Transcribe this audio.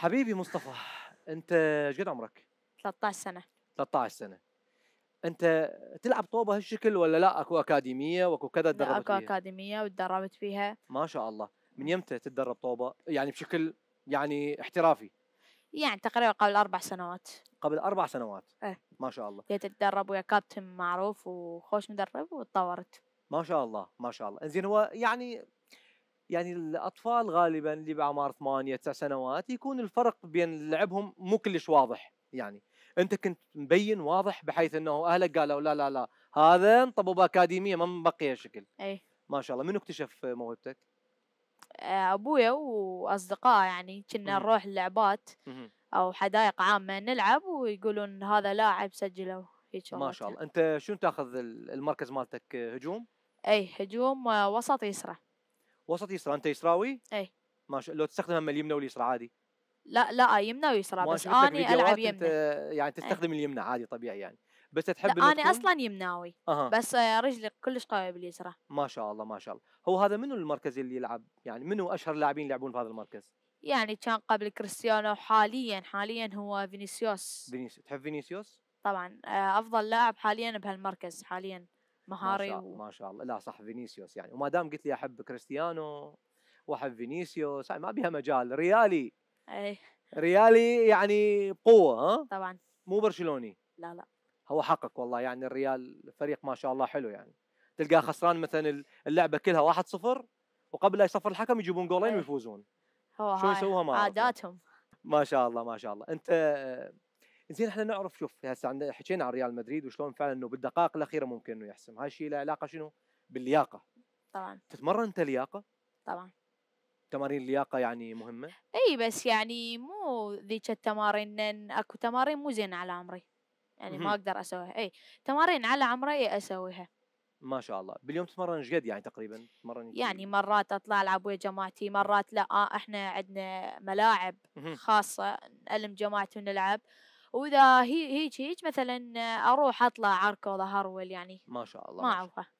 حبيبي مصطفى انت ايش قد عمرك 13 سنه 13 سنه انت تلعب طوبه هالشكل ولا لا اكو اكاديميه واكو كذا تدربت اكو اكاديميه وتدربت فيها ما شاء الله من يمتى تتدرب طوبه يعني بشكل يعني احترافي يعني تقريبا قبل اربع سنوات قبل اربع سنوات اه ما شاء الله جيت اتدرب ويا كابتن معروف وخوش مدرب وتطورت ما شاء الله ما شاء الله زين هو يعني يعني الاطفال غالبا اللي باعمار 8 9 سنوات يكون الفرق بين لعبهم مو كلش واضح يعني انت كنت مبين واضح بحيث انه اهلك قالوا لا لا لا هذا طبوا باكاديميه ما بقي شكل اي ما شاء الله منو اكتشف موهبتك؟ آه، ابويا واصدقاء يعني كنا نروح اللعبات او حدائق عامه نلعب ويقولون هذا لاعب سجله هيك ما شاء الله يعني. انت شنو تاخذ المركز مالتك هجوم؟ اي هجوم آه، وسط يسرى وسط يسرى انت يسراوي؟ اي ما شاء لو تستخدم اليمنى واليسرى عادي لا لا يمنى ويسرى بس اني العب يمنى إيه. يعني تستخدم أي. اليمنى عادي طبيعي يعني بس تحب انا اصلا يمناوي أه. بس رجلي كلش قويه باليسرى ما شاء الله ما شاء الله هو هذا منو المركز اللي يلعب يعني منو اشهر اللاعبين اللي يلعبون في هذا المركز يعني كان قبل كريستيانو حاليا حاليا هو فينيسيوس فينيسيوس تحب فينيسيوس طبعا آه، افضل لاعب حاليا بهالمركز حاليا مهاري ما شاء, و... ما شاء الله لا صح فينيسيوس يعني وما دام قلت لي احب كريستيانو واحب فينيسيوس ما بيها مجال ريالي اي ريالي يعني بقوه ها طبعا مو برشلوني لا لا هو حقك والله يعني الريال فريق ما شاء الله حلو يعني تلقاه إيه. خسران مثلا اللعبه كلها 1-0 وقبل لا يصفر الحكم يجيبون جولين إيه. ويفوزون هو شو يسووها ما يعني. عاداتهم ما شاء الله ما شاء الله انت زين احنا نعرف شوف هسه عندنا حكينا عن ريال مدريد وشلون فعلا انه بالدقائق الاخيره ممكن انه يحسم هاي الشيء له علاقه شنو باللياقه طبعا تتمرن انت لياقه طبعا تمارين اللياقه يعني مهمه اي بس يعني مو ذيك التمارين اكو تمارين مو زين على عمري يعني ما اقدر اسويها اي تمارين على عمري اسويها ما شاء الله باليوم تتمرن ايش قد يعني تقريبا تتمرن يعني مرات اطلع العب ويا جماعتي مرات لا آه، احنا عندنا ملاعب خاصه نلم جماعتي ونلعب واذا هي هيك هيك مثلا اروح اطلع أركض ولا هرول يعني ما شاء الله ما اعرفه